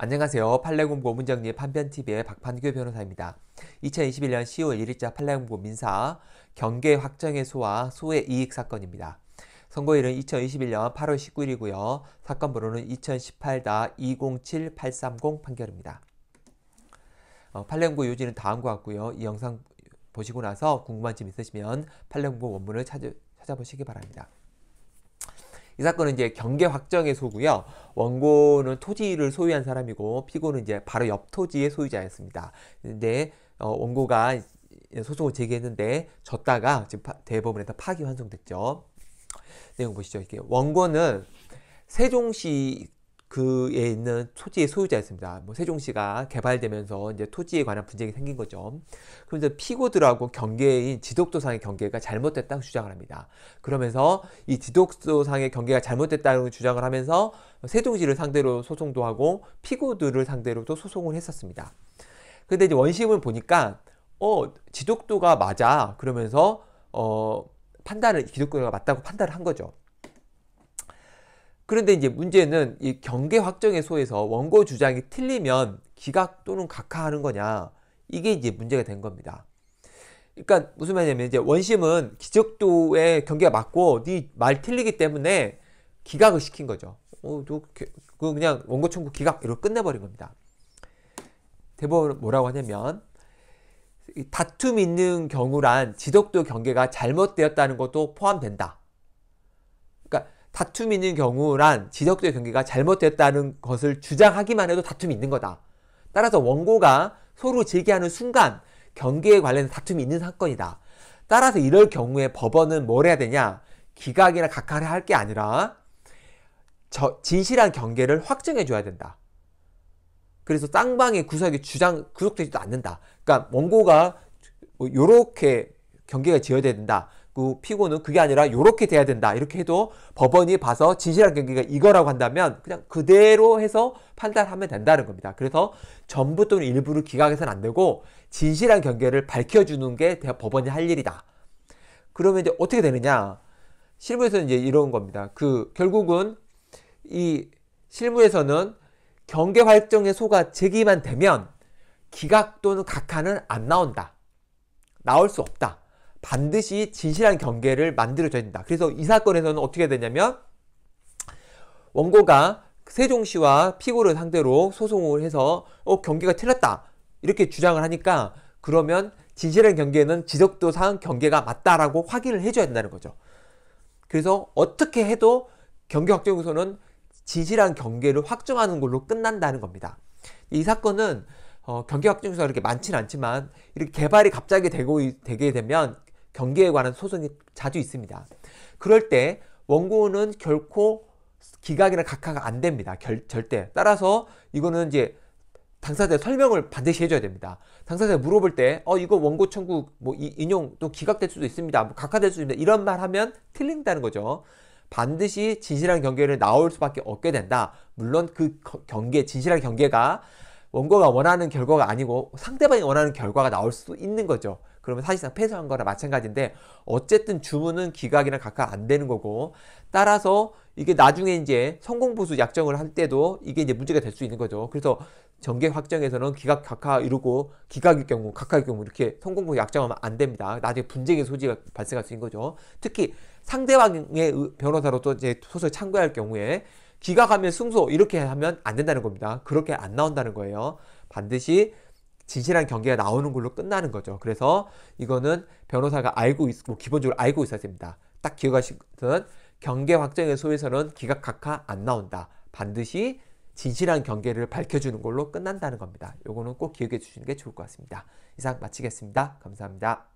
안녕하세요. 판례공고 문정리 판변TV의 박판규 변호사입니다. 2021년 10월 1일자 판례공고 민사 경계 확정의 소와 소의 이익 사건입니다. 선고일은 2021년 8월 19일이고요. 사건 번호는 2018-207830 판결입니다. 어, 판례공고 요지는 다음과 같고요. 이 영상 보시고 나서 궁금한 점 있으시면 판례공고 원문을 찾아, 찾아보시기 바랍니다. 이 사건은 이제 경계 확정의 소고요. 원고는 토지를 소유한 사람이고 피고는 이제 바로 옆 토지의 소유자였습니다. 근데 어, 원고가 소송을 제기했는데 졌다가 지금 파, 대법원에서 파기 환송됐죠. 내용 보시죠. 이게 원고는 세종시 그에 있는 토지의 소유자였습니다. 뭐 세종시가 개발되면서 이제 토지에 관한 분쟁이 생긴 거죠. 그러면서 피고들하고 경계인 지독도상의 경계가 잘못됐다고 주장을 합니다. 그러면서 이 지독도상의 경계가 잘못됐다고 주장을 하면서 세종시를 상대로 소송도 하고 피고들을 상대로도 소송을 했었습니다. 근데 이제 원심을 보니까 어 지독도가 맞아 그러면서 어 판단을 기독교가 맞다고 판단을 한 거죠. 그런데 이제 문제는 이 경계 확정의 소에서 원고 주장이 틀리면 기각 또는 각하하는 거냐 이게 이제 문제가 된 겁니다. 그러니까 무슨 말이냐면 이제 원심은 기적도의 경계가 맞고 네말 틀리기 때문에 기각을 시킨 거죠. 어, 너, 그 그냥 원고 청구 기각 이렇게 끝내버린 겁니다. 대법원 뭐라고 하냐면 다툼 있는 경우란 지적도 경계가 잘못되었다는 것도 포함된다. 다툼이 있는 경우란 지적도 경계가 잘못됐다는 것을 주장하기만 해도 다툼이 있는 거다. 따라서 원고가 서로 제기하는 순간 경계에 관련된 다툼이 있는 사건이다. 따라서 이럴 경우에 법원은 뭘 해야 되냐? 기각이나 각하를 할 게 아니라 진실한 경계를 확정해 줘야 된다. 그래서 쌍방의 구속이 주장 구속되지도 않는다. 그러니까 원고가 뭐 요렇게 경계가 지어야 된다. 그 피고는 그게 아니라 이렇게 돼야 된다. 이렇게 해도 법원이 봐서 진실한 경기가 이거라고 한다면 그냥 그대로 해서 판단하면 된다는 겁니다. 그래서 전부 또는 일부를 기각해서는 안 되고 진실한 경계를 밝혀주는 게 법원이 할 일이다. 그러면 이제 어떻게 되느냐? 실무에서는 이제 이런 겁니다. 그 결국은 이 실무에서는 경계 활동의 소가 제기만 되면 기각 또는 각하는 안 나온다. 나올 수 없다. 반드시 진실한 경계를 만들어줘야 된다. 그래서 이 사건에서는 어떻게 되냐면 원고가 세종시와 피고를 상대로 소송을 해서 어, 경계가 틀렸다 이렇게 주장을 하니까 그러면 진실한 경계는 지적도상 경계가 맞다라고 확인을 해줘야 된다는 거죠. 그래서 어떻게 해도 경계 확정요소는 진실한 경계를 확정하는 걸로 끝난다는 겁니다. 이 사건은 어, 경계 확정요소가 이렇게 많지는 않지만 이렇게 개발이 갑자기 되고 되게 되면 경계에 관한 소송이 자주 있습니다. 그럴 때 원고는 결코 기각이나 각하가 안 됩니다. 결, 절대. 따라서 이거는 이제 당사자의 설명을 반드시 해줘야 됩니다. 당사자가 물어볼 때, 어, 이거 원고 청구, 뭐, 인용, 또 기각될 수도 있습니다. 뭐 각하될 수도 있습니다. 이런 말 하면 틀린다는 거죠. 반드시 진실한 경계를 나올 수밖에 없게 된다. 물론 그 경계, 진실한 경계가 원고가 원하는 결과가 아니고 상대방이 원하는 결과가 나올 수도 있는 거죠. 그러면 사실상 패소한 거나 마찬가지인데 어쨌든 주문은 기각이랑 각각 안 되는 거고 따라서 이게 나중에 이제 성공보수 약정을 할 때도 이게 이제 문제가 될 수 있는 거죠. 그래서 정객 확정에서는 기각 각하 이루고 기각일 경우 각하일 경우 이렇게 성공보수 약정하면 안 됩니다. 나중에 분쟁의 소지가 발생할 수 있는 거죠. 특히 상대방의 변호사로서 이제 소설 참고할 경우에 기각하면 승소 이렇게 하면 안 된다는 겁니다. 그렇게 안 나온다는 거예요. 반드시 진실한 경계가 나오는 걸로 끝나는 거죠. 그래서 이거는 변호사가 알고 있고 뭐 기본적으로 알고 있어야 됩니다. 딱 기억하시는 경계 확정의 소에서는 기각각하 안 나온다. 반드시 진실한 경계를 밝혀주는 걸로 끝난다는 겁니다. 이거는꼭 기억해 주시는 게 좋을 것 같습니다. 이상 마치겠습니다. 감사합니다.